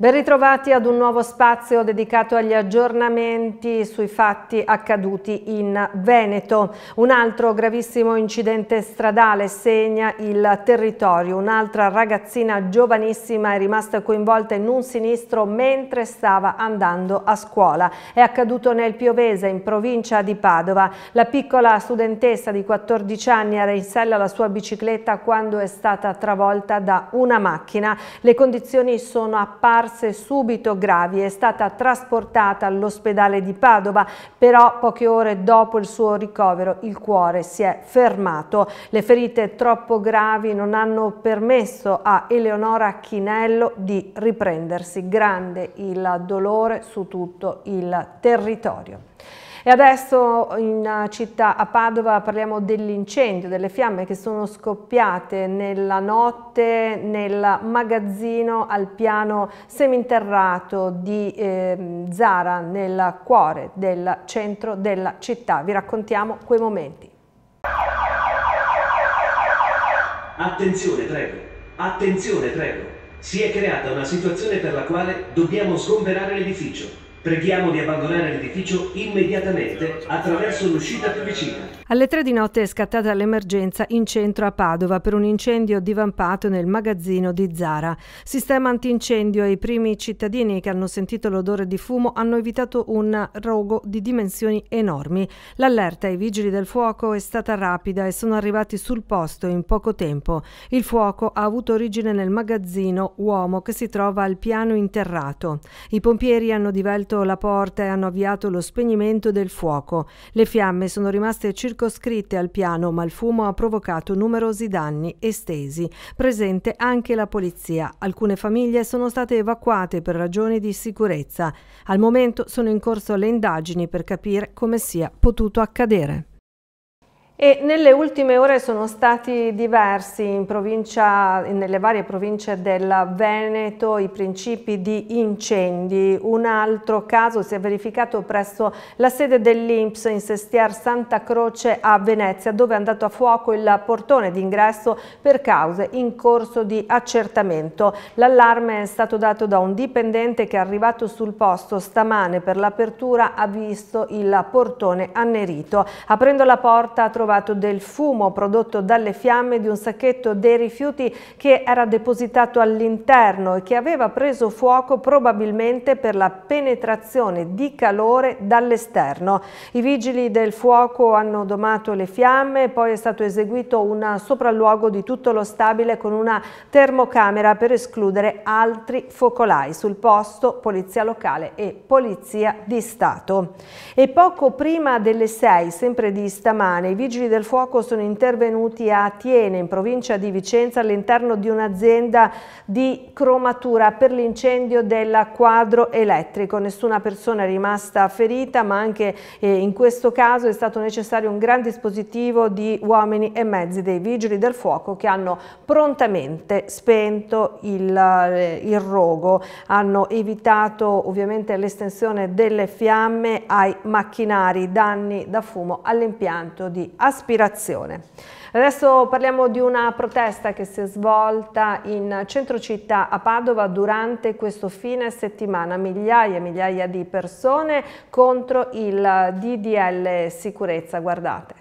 Ben ritrovati ad un nuovo spazio dedicato agli aggiornamenti sui fatti accaduti in Veneto. Un altro gravissimo incidente stradale segna il territorio. Un'altra ragazzina giovanissima è rimasta coinvolta in un sinistro mentre stava andando a scuola. È accaduto nel Piovese, in provincia di Padova. La piccola studentessa di 14 anni era in sella alla sua bicicletta quando è stata travolta da una macchina. Le condizioni sono apparse comparse subito gravi. È stata trasportata all'ospedale di Padova, però poche ore dopo il suo ricovero il cuore si è fermato. Le ferite troppo gravi non hanno permesso a Eleonora Chinello di riprendersi. Grande il dolore su tutto il territorio. E adesso in eh, città a Padova parliamo dell'incendio, delle fiamme che sono scoppiate nella notte nel magazzino al piano seminterrato di eh, Zara nel cuore del centro della città. Vi raccontiamo quei momenti. Attenzione prego, attenzione prego. Si è creata una situazione per la quale dobbiamo sgomberare l'edificio. Preghiamo di abbandonare l'edificio immediatamente attraverso l'uscita più vicina. Alle tre di notte è scattata l'emergenza in centro a Padova per un incendio divampato nel magazzino di Zara. Sistema antincendio e i primi cittadini che hanno sentito l'odore di fumo hanno evitato un rogo di dimensioni enormi. L'allerta ai vigili del fuoco è stata rapida e sono arrivati sul posto in poco tempo. Il fuoco ha avuto origine nel magazzino Uomo che si trova al piano interrato. I pompieri hanno divelto la porta e hanno avviato lo spegnimento del fuoco. Le fiamme sono rimaste circolate circoscritte al piano, ma il fumo ha provocato numerosi danni estesi. Presente anche la polizia. Alcune famiglie sono state evacuate per ragioni di sicurezza. Al momento sono in corso le indagini per capire come sia potuto accadere. E nelle ultime ore sono stati diversi in provincia, nelle varie province del Veneto i principi di incendi. Un altro caso si è verificato presso la sede dell'Inps in Sestier Santa Croce a Venezia dove è andato a fuoco il portone d'ingresso per cause in corso di accertamento. L'allarme è stato dato da un dipendente che è arrivato sul posto stamane per l'apertura ha visto il portone annerito. Aprendo la porta ha trovato trovato del fumo prodotto dalle fiamme di un sacchetto dei rifiuti che era depositato all'interno e che aveva preso fuoco probabilmente per la penetrazione di calore dall'esterno. I vigili del fuoco hanno domato le fiamme, poi è stato eseguito un sopralluogo di tutto lo stabile con una termocamera per escludere altri focolai. Sul posto polizia locale e polizia di Stato. E poco prima delle 6, sempre di stamane, i vigili Vigili del Fuoco sono intervenuti a Tiene, in provincia di Vicenza, all'interno di un'azienda di cromatura per l'incendio del quadro elettrico. Nessuna persona è rimasta ferita, ma anche eh, in questo caso è stato necessario un gran dispositivo di uomini e mezzi dei Vigili del Fuoco che hanno prontamente spento il, eh, il rogo. Hanno evitato ovviamente l'estensione delle fiamme ai macchinari, danni da fumo all'impianto di aspirazione. Adesso parliamo di una protesta che si è svolta in centro città a Padova durante questo fine settimana. Migliaia e migliaia di persone contro il DDL sicurezza, guardate.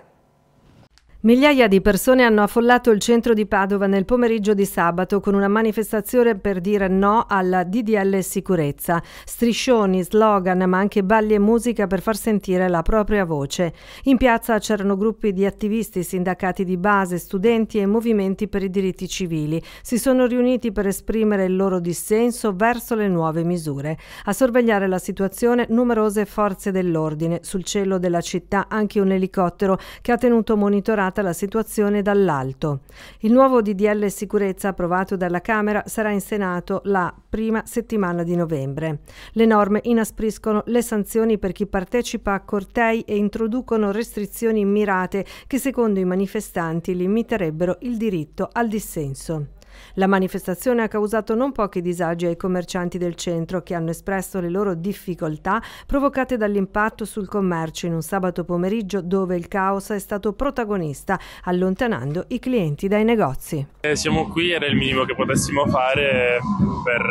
Migliaia di persone hanno affollato il centro di Padova nel pomeriggio di sabato con una manifestazione per dire no alla DDL sicurezza. Striscioni, slogan, ma anche balli e musica per far sentire la propria voce. In piazza c'erano gruppi di attivisti, sindacati di base, studenti e movimenti per i diritti civili. Si sono riuniti per esprimere il loro dissenso verso le nuove misure. A sorvegliare la situazione numerose forze dell'ordine. Sul cielo della città anche un elicottero che ha tenuto monitorato valutata la situazione dall'alto. Il nuovo DDL sicurezza approvato dalla Camera sarà in Senato la prima settimana di novembre. Le norme inaspriscono le sanzioni per chi partecipa a cortei e introducono restrizioni mirate che secondo i manifestanti limiterebbero il diritto al dissenso. La manifestazione ha causato non pochi disagi ai commercianti del centro che hanno espresso le loro difficoltà provocate dall'impatto sul commercio in un sabato pomeriggio dove il caos è stato protagonista, allontanando i clienti dai negozi. Eh, siamo qui, era il minimo che potessimo fare per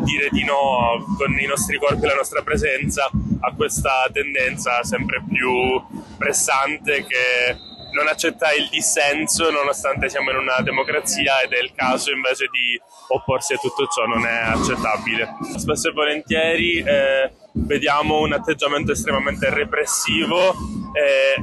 eh, dire di no con i nostri corpi e la nostra presenza a questa tendenza sempre più pressante che non accetta il dissenso nonostante siamo in una democrazia ed è il caso invece di opporsi a tutto ciò, non è accettabile. Spesso e volentieri eh, vediamo un atteggiamento estremamente repressivo eh,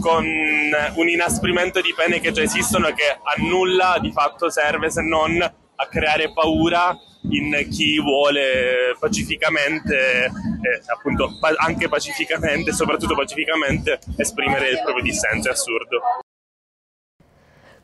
con un inasprimento di pene che già esistono e che a nulla di fatto serve se non a creare paura in chi vuole pacificamente, eh, appunto pa- anche pacificamente, soprattutto pacificamente, esprimere il proprio dissenso, è assurdo.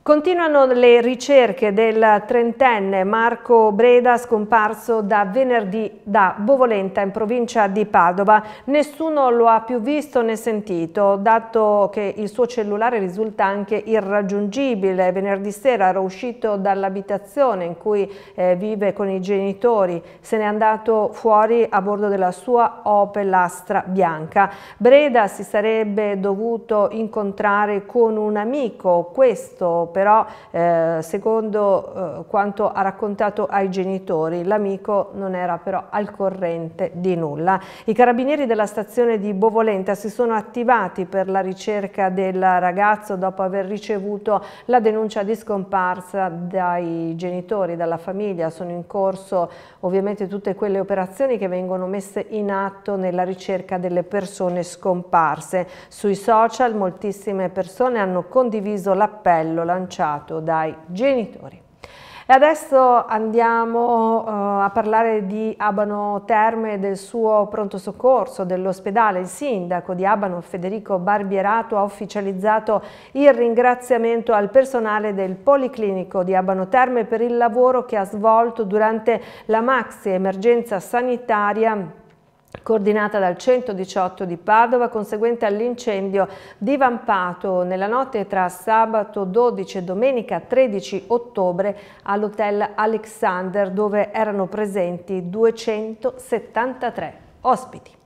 Continuano le ricerche del trentenne Marco Breda scomparso da venerdì da Bovolenta in provincia di Padova. Nessuno lo ha più visto né sentito, dato che il suo cellulare risulta anche irraggiungibile. Venerdì sera era uscito dall'abitazione in cui eh, vive con i genitori, se n'è andato fuori a bordo della sua Opel Astra bianca. Breda si sarebbe dovuto incontrare con un amico, questo però eh, secondo eh, quanto ha raccontato ai genitori l'amico non era però al corrente di nulla. I carabinieri della stazione di Bovolenta si sono attivati per la ricerca del ragazzo dopo aver ricevuto la denuncia di scomparsa dai genitori, dalla famiglia. Sono in corso ovviamente tutte quelle operazioni che vengono messe in atto nella ricerca delle persone scomparse. Sui social moltissime persone hanno condiviso l'appello lanciato lanciato dai genitori. E adesso andiamo uh, a parlare di Abano Terme e del suo pronto soccorso dell'ospedale. Il sindaco di Abano, Federico Barbierato, ha ufficializzato il ringraziamento al personale del Policlinico di Abano Terme per il lavoro che ha svolto durante la maxi emergenza sanitaria coordinata dal 118 di Padova, conseguente all'incendio divampato nella notte tra sabato 12 e domenica 13 ottobre all'hotel Alexander dove erano presenti 273 ospiti.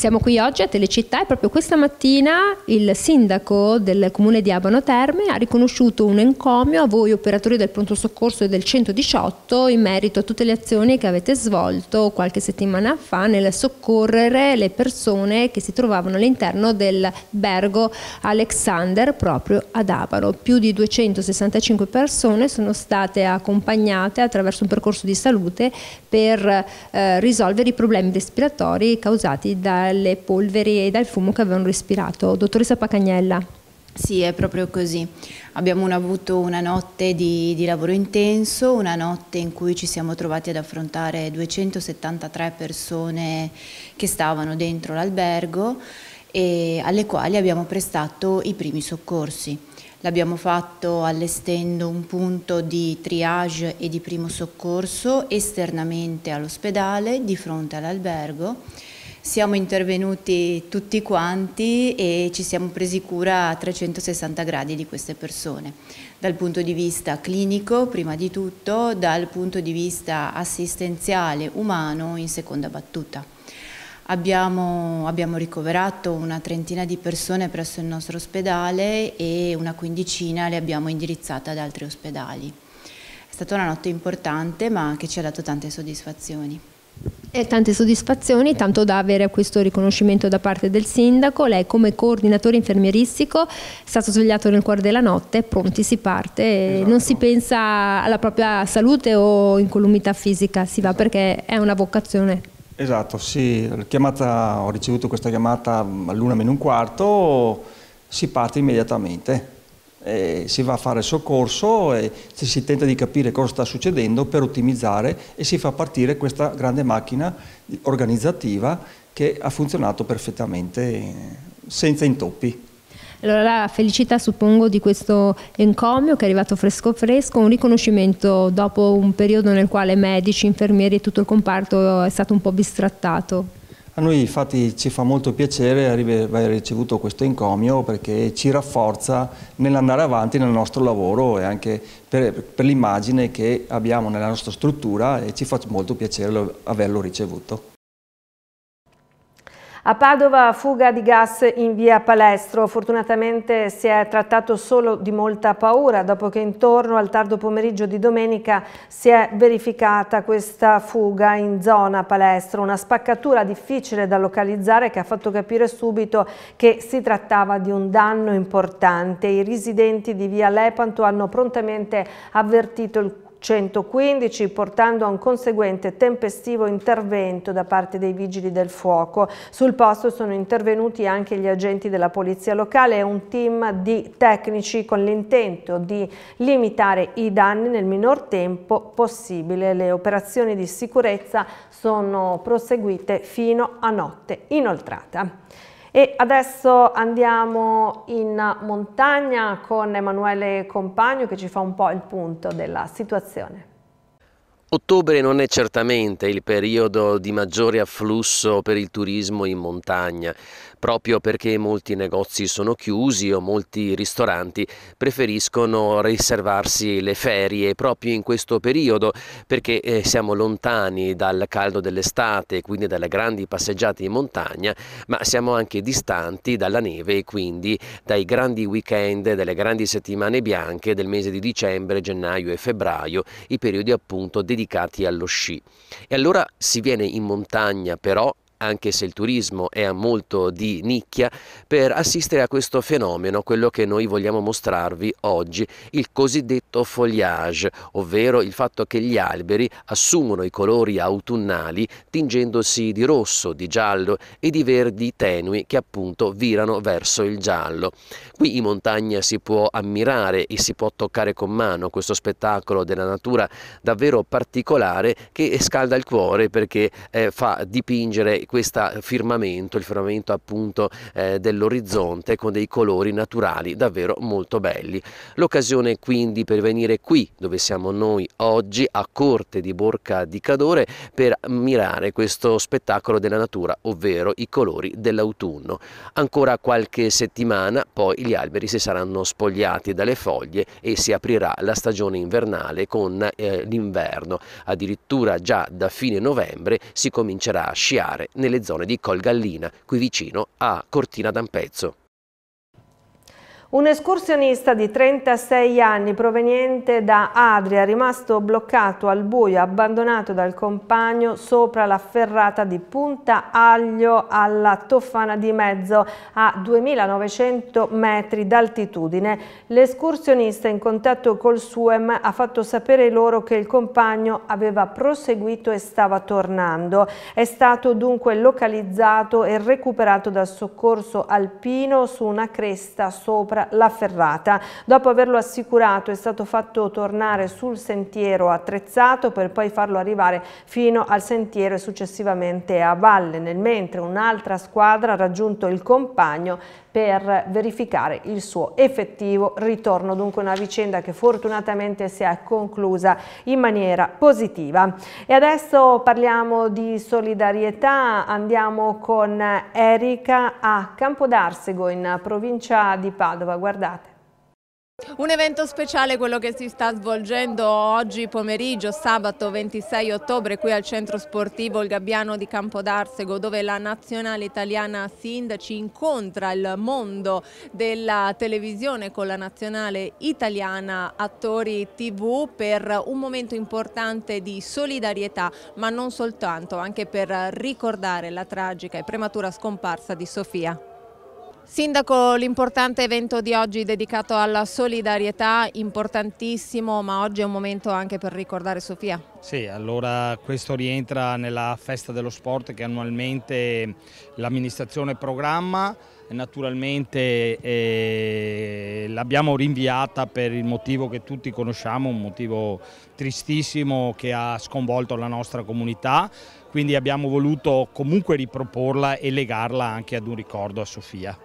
Siamo qui oggi a Telecittà e proprio questa mattina il sindaco del comune di Abano Terme ha riconosciuto un encomio a voi operatori del pronto soccorso e del 118 in merito a tutte le azioni che avete svolto qualche settimana fa nel soccorrere le persone che si trovavano all'interno del bergo Alexander proprio ad Abano. Più di 265 persone sono state accompagnate attraverso un percorso di salute per eh, risolvere i problemi respiratori causati dal dalle polveri e dal fumo che avevano respirato. Dottoressa Pacagnella. Sì, è proprio così. Abbiamo avuto una notte di, di, lavoro intenso, una notte in cui ci siamo trovati ad affrontare 273 persone che stavano dentro l'albergo e alle quali abbiamo prestato i primi soccorsi. L'abbiamo fatto allestendo un punto di triage e di primo soccorso esternamente all'ospedale, di fronte all'albergo siamo intervenuti tutti quanti e ci siamo presi cura a 360 gradi di queste persone, dal punto di vista clinico prima di tutto, dal punto di vista assistenziale umano in seconda battuta. Abbiamo, abbiamo, ricoverato una trentina di persone presso il nostro ospedale e una quindicina le abbiamo indirizzate ad altri ospedali. È stata una notte importante ma che ci ha dato tante soddisfazioni. E tante soddisfazioni, tanto da avere questo riconoscimento da parte del sindaco. Lei come coordinatore infermieristico è stato svegliato nel cuore della notte, pronti si parte, esatto. non si pensa alla propria salute o incolumità fisica, si va perché è una vocazione. Esatto, sì, chiamata, ho ricevuto questa chiamata mm, all'una meno un quarto, si parte immediatamente eh, si va a fare soccorso e si tenta di capire cosa sta succedendo per ottimizzare e si fa partire questa grande macchina organizzativa che ha funzionato perfettamente senza intoppi. Allora la felicità suppongo di questo encomio che è arrivato fresco fresco, un riconoscimento dopo un periodo nel quale medici, infermieri e tutto il comparto è stato un po' bistrattato. A noi infatti ci fa molto piacere aver ricevuto questo encomio perché ci rafforza nell'andare avanti nel nostro lavoro e anche per, per l'immagine che abbiamo nella nostra struttura e ci fa molto piacere averlo ricevuto. A Padova fuga di gas in via Palestro, fortunatamente si è trattato solo di molta paura dopo che intorno al tardo pomeriggio di domenica si è verificata questa fuga in zona Palestro, una spaccatura difficile da localizzare che ha fatto capire subito che si trattava di un danno importante. I residenti di via Lepanto hanno prontamente avvertito il 115 portando a un conseguente tempestivo intervento da parte dei vigili del fuoco. Sul posto sono intervenuti anche gli agenti della polizia locale e un team di tecnici con l'intento di limitare i danni nel minor tempo possibile. Le operazioni di sicurezza sono proseguite fino a notte inoltrata. E adesso andiamo in montagna con Emanuele Compagno che ci fa un po' il punto della situazione. Ottobre non è certamente il periodo di maggiore afflusso per il turismo in montagna, proprio perché molti negozi sono chiusi o molti ristoranti preferiscono riservarsi le ferie proprio in questo periodo perché eh, siamo lontani dal caldo dell'estate, e quindi dalle grandi passeggiate in montagna, ma siamo anche distanti dalla neve e quindi dai grandi weekend, delle grandi settimane bianche del mese di dicembre, gennaio e febbraio, i periodi appunto dedicati dedicati allo sci. E allora si viene in montagna però anche se il turismo è a molto di nicchia, per assistere a questo fenomeno, quello che noi vogliamo mostrarvi oggi, il cosiddetto foliage, ovvero il fatto che gli alberi assumono i colori autunnali tingendosi di rosso, di giallo e di verdi tenui che appunto virano verso il giallo. Qui in montagna si può ammirare e si può toccare con mano questo spettacolo della natura davvero particolare che scalda il cuore perché eh, fa dipingere questo eh, firmamento, il firmamento appunto eh, dell'orizzonte con dei colori naturali davvero molto belli. L'occasione quindi per venire qui dove siamo noi oggi a Corte di Borca di Cadore per mirare questo spettacolo della natura, ovvero i colori dell'autunno. Ancora qualche settimana poi gli alberi si saranno spogliati dalle foglie e si aprirà la stagione invernale con eh, l'inverno. Addirittura già da fine novembre si comincerà a sciare nelle zone di Colgallina, qui vicino a Cortina d'Ampezzo. Un escursionista di 36 anni proveniente da Adria, rimasto bloccato al buio, abbandonato dal compagno sopra la ferrata di Punta Aglio alla Tofana di Mezzo a 2900 metri d'altitudine. L'escursionista in contatto col SUEM ha fatto sapere loro che il compagno aveva proseguito e stava tornando. È stato dunque localizzato e recuperato dal soccorso alpino su una cresta sopra sopra la ferrata. Dopo averlo assicurato è stato fatto tornare sul sentiero attrezzato per poi farlo arrivare fino al sentiero e successivamente a valle, nel mentre un'altra squadra ha raggiunto il compagno per verificare il suo effettivo ritorno. Dunque una vicenda che fortunatamente si è conclusa in maniera positiva. E adesso parliamo di solidarietà, andiamo con Erika a Campodarsego in provincia di Padova salvaguardate. Un evento speciale quello che si sta svolgendo oggi pomeriggio, sabato 26 ottobre, qui al centro sportivo Il Gabbiano di Campodarsego, dove la nazionale italiana sindaci incontra il mondo della televisione con la nazionale italiana attori tv per un momento importante di solidarietà, ma non soltanto, anche per ricordare la tragica e prematura scomparsa di Sofia. Sindaco, l'importante evento di oggi dedicato alla solidarietà, importantissimo, ma oggi è un momento anche per ricordare Sofia. Sì, allora questo rientra nella festa dello sport che annualmente l'amministrazione programma, naturalmente eh, l'abbiamo rinviata per il motivo che tutti conosciamo, un motivo tristissimo che ha sconvolto la nostra comunità, quindi abbiamo voluto comunque riproporla e legarla anche ad un ricordo a Sofia.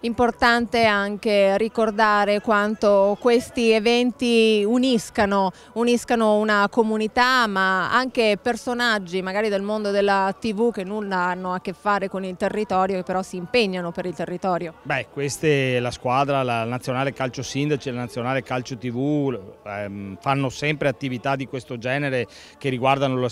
Importante anche ricordare quanto questi eventi uniscano, uniscano una comunità ma anche personaggi magari del mondo della tv che nulla hanno a che fare con il territorio che però si impegnano per il territorio. Beh, questa è la squadra, la nazionale calcio sindaci la nazionale calcio tv ehm, fanno sempre attività di questo genere che riguardano la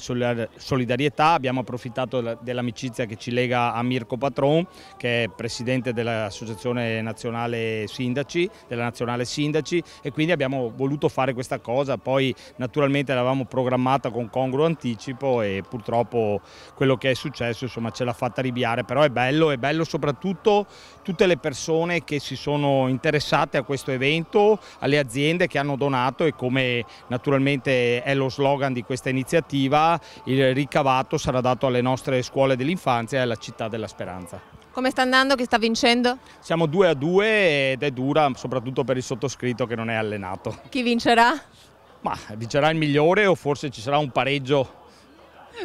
solidarietà, abbiamo approfittato dell'amicizia che ci lega a Mirko Patron che è presidente della dell'Associazione Nazionale Sindaci, della Nazionale Sindaci e quindi abbiamo voluto fare questa cosa, poi naturalmente l'avevamo programmata con congruo anticipo e purtroppo quello che è successo insomma ce l'ha fatta ribiare, però è bello, è bello soprattutto tutte le persone che si sono interessate a questo evento, alle aziende che hanno donato e come naturalmente è lo slogan di questa iniziativa, il ricavato sarà dato alle nostre scuole dell'infanzia e alla città della speranza. Come sta andando? Chi sta vincendo? Siamo 2 a 2 ed è dura soprattutto per il sottoscritto che non è allenato. Chi vincerà? Ma vincerà il migliore o forse ci sarà un pareggio?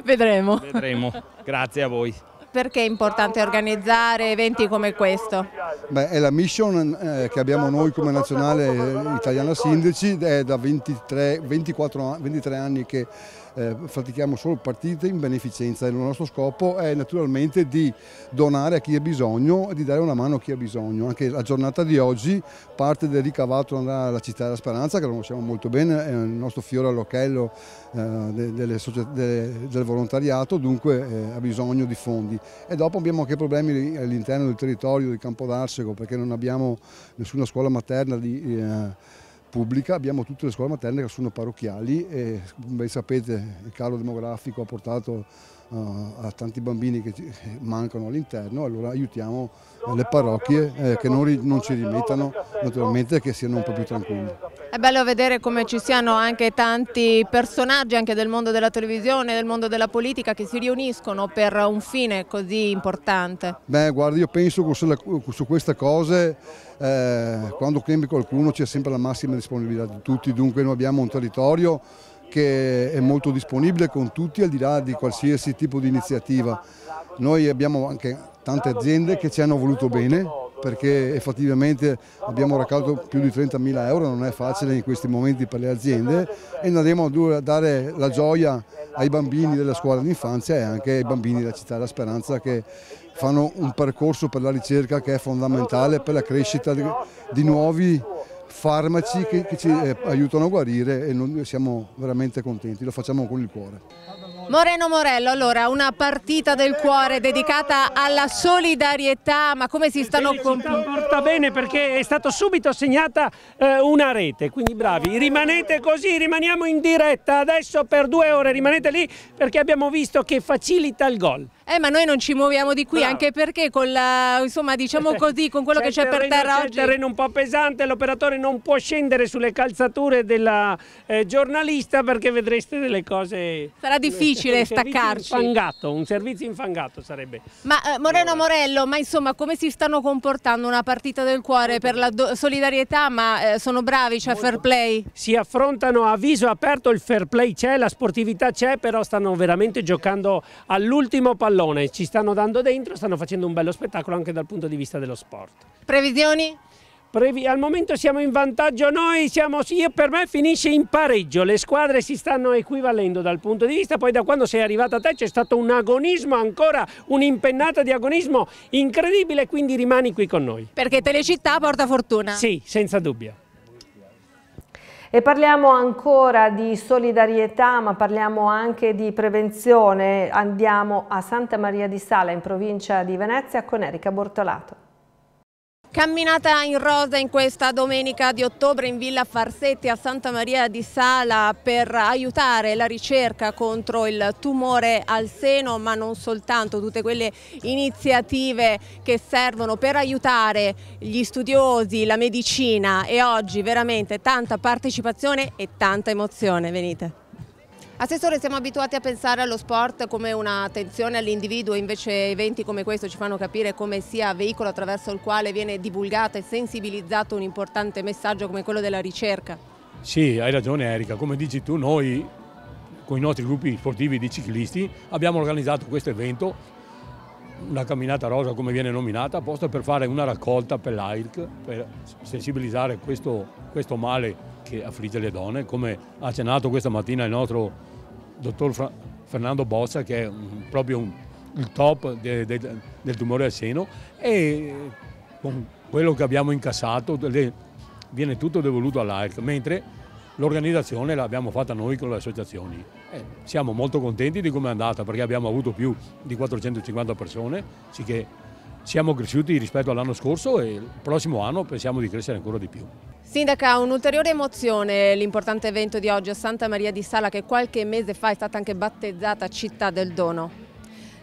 Vedremo. Vedremo. Grazie a voi. Perché è importante organizzare eventi come questo? Beh, è la mission eh, che abbiamo noi come nazionale italiana sindaci, è da 23, 24, 23 anni che eh, pratichiamo solo partite in beneficenza e il nostro scopo è naturalmente di donare a chi ha bisogno e di dare una mano a chi ha bisogno. Anche la giornata di oggi parte del ricavato andrà alla città della Speranza che lo conosciamo molto bene, è il nostro fiore all'occhello eh, delle, delle, del volontariato, dunque eh, ha bisogno di fondi. E dopo abbiamo anche problemi all'interno del territorio di Campo d'Arsego perché non abbiamo nessuna scuola materna di... Eh, pubblica, abbiamo tutte le scuole materne che sono parrocchiali e come sapete il calo demografico ha portato eh, a tanti bambini che eh, mancano all'interno, allora aiutiamo eh, le parrocchie eh, che non, non, ci rimettano naturalmente che siano un po' più tranquilli. È bello vedere come ci siano anche tanti personaggi anche del mondo della televisione, del mondo della politica che si riuniscono per un fine così importante. Beh guarda io penso che su queste cose eh, quando cambi qualcuno c'è sempre la massima disponibilità di tutti, dunque noi abbiamo un territorio che è molto disponibile con tutti al di là di qualsiasi tipo di iniziativa. Noi abbiamo anche tante aziende che ci hanno voluto bene perché effettivamente abbiamo raccolto più di 30.000 euro, non è facile in questi momenti per le aziende e andremo a dare la gioia ai bambini della scuola d'infanzia e anche ai bambini della città della speranza che fanno un percorso per la ricerca che è fondamentale per la crescita di nuovi farmaci che, che ci eh, aiutano a guarire e non, siamo veramente contenti, lo facciamo con il cuore. Moreno Morello, allora una partita del cuore dedicata alla solidarietà, ma come si stanno comportando? Porta bene perché è stata subito assegnata eh, una rete, quindi bravi, rimanete così, rimaniamo in diretta adesso per due ore, rimanete lì perché abbiamo visto che facilita il gol. Eh, ma noi non ci muoviamo di qui, Bravo. anche perché con la, eh, insomma, diciamo così, con quello che c'è per terreno, terra oggi... C'è il terreno un po' pesante, l'operatore non può scendere sulle calzature della eh, giornalista perché vedreste delle cose... Sarà eh, difficile un staccarci. Infangato, un servizio infangato sarebbe. Ma eh, Moreno Morello, ma insomma come si stanno comportando una partita del cuore per la solidarietà, ma eh, sono bravi, c'è cioè fair play? Si affrontano a viso aperto, il fair play c'è, la sportività c'è, però stanno veramente giocando all'ultimo pallone pallone, ci stanno dando dentro, stanno facendo un bello spettacolo anche dal punto di vista dello sport. Previsioni? Previ al momento siamo in vantaggio noi, siamo, io, per me finisce in pareggio, le squadre si stanno equivalendo dal punto di vista, poi da quando sei arrivata a te c'è stato un agonismo ancora, un'impennata di agonismo incredibile, quindi rimani qui con noi. Perché Telecittà porta fortuna. Sì, senza dubbio. E parliamo ancora di solidarietà, ma parliamo anche di prevenzione. Andiamo a Santa Maria di Sala, in provincia di Venezia, con Erika Bortolato. Camminata in rosa in questa domenica di ottobre in Villa Farsetti a Santa Maria di Sala per aiutare la ricerca contro il tumore al seno, ma non soltanto, tutte quelle iniziative che servono per aiutare gli studiosi, la medicina e oggi veramente tanta partecipazione e tanta emozione. Venite. Assessore, siamo abituati a pensare allo sport come un'attenzione all'individuo, invece eventi come questo ci fanno capire come sia veicolo attraverso il quale viene divulgato e sensibilizzato un importante messaggio come quello della ricerca. Sì, hai ragione Erika, come dici tu noi con i nostri gruppi sportivi di ciclisti abbiamo organizzato questo evento, una camminata rosa come viene nominata, apposta per fare una raccolta per l'AIRC, per sensibilizzare questo questo male che affligge le donne, come ha accennato questa mattina il nostro dottor Fra Fernando Bossa, che è un, proprio un, il top de, de, del tumore al seno, e con quello che abbiamo incassato viene tutto devoluto all'AIC, mentre l'organizzazione l'abbiamo fatta noi con le associazioni. Eh, siamo molto contenti di come è andata perché abbiamo avuto più di 450 persone, sì che siamo cresciuti rispetto all'anno scorso e il prossimo anno pensiamo di crescere ancora di più. Sindaca, un'ulteriore emozione l'importante evento di oggi a Santa Maria di Sala che qualche mese fa è stata anche battezzata Città del Dono.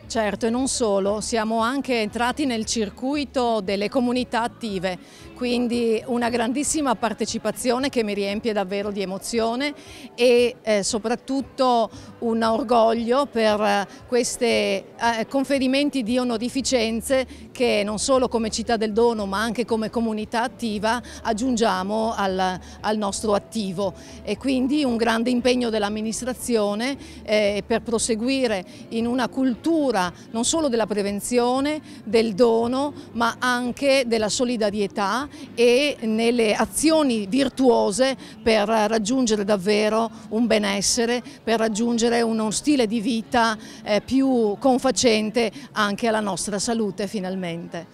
Certo, e non solo, siamo anche entrati nel circuito delle comunità attive, quindi una grandissima partecipazione che mi riempie davvero di emozione e eh, soprattutto un orgoglio per eh, questi eh, conferimenti di onorificenze che non solo come città del dono ma anche come comunità attiva aggiungiamo al, al nostro attivo e quindi un grande impegno dell'amministrazione eh, per proseguire in una cultura cultura non solo della prevenzione, del dono, ma anche della solidarietà e nelle azioni virtuose per raggiungere davvero un benessere, per raggiungere uno stile di vita eh, più confacente anche alla nostra salute finalmente.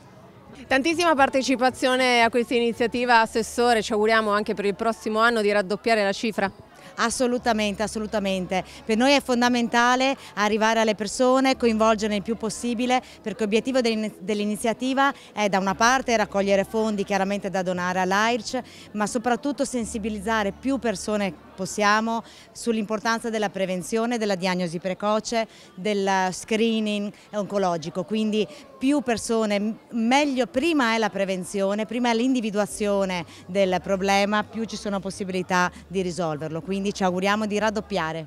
Tantissima partecipazione a questa iniziativa, Assessore, ci auguriamo anche per il prossimo anno di raddoppiare la cifra. Assolutamente, assolutamente. Per noi è fondamentale arrivare alle persone, coinvolgerne il più possibile, perché l'obiettivo dell'iniziativa è da una parte raccogliere fondi chiaramente da donare all'AIRC, ma soprattutto sensibilizzare più persone possiamo sull'importanza della prevenzione, della diagnosi precoce, del screening oncologico, quindi più persone, meglio prima è la prevenzione, prima è l'individuazione del problema, più ci sono possibilità di risolverlo, quindi quindi ci auguriamo di raddoppiare.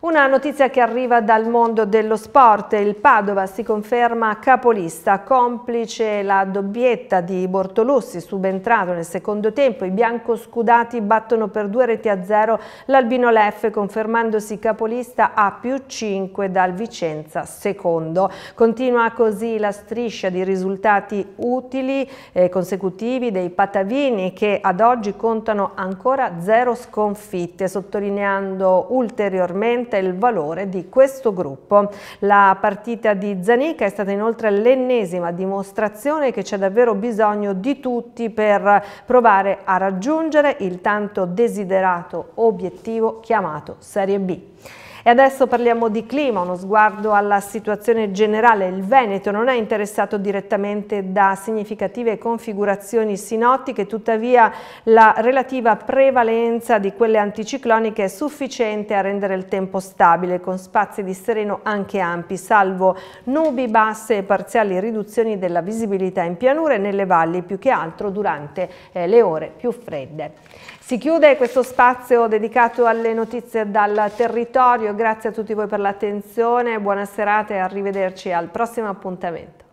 Una notizia che arriva dal mondo dello sport, il Padova si conferma capolista, complice la doppietta di Bortolussi subentrato nel secondo tempo, i biancoscudati battono per due reti a zero l'Albino Leff confermandosi capolista a più 5 dal Vicenza secondo. Continua così la striscia di risultati utili eh, consecutivi dei Patavini che ad oggi contano ancora zero sconfitte, sottolineando ulteriormente aumenta il valore di questo gruppo. La partita di Zanica è stata inoltre l'ennesima dimostrazione che c'è davvero bisogno di tutti per provare a raggiungere il tanto desiderato obiettivo chiamato Serie B. E adesso parliamo di clima, uno sguardo alla situazione generale. Il Veneto non è interessato direttamente da significative configurazioni sinottiche, tuttavia la relativa prevalenza di quelle anticicloniche è sufficiente a rendere il tempo stabile, con spazi di sereno anche ampi, salvo nubi basse e parziali riduzioni della visibilità in pianura e nelle valli, più che altro durante eh, le ore più fredde. Si chiude questo spazio dedicato alle notizie dal territorio, grazie a tutti voi per l'attenzione, buona serata e arrivederci al prossimo appuntamento.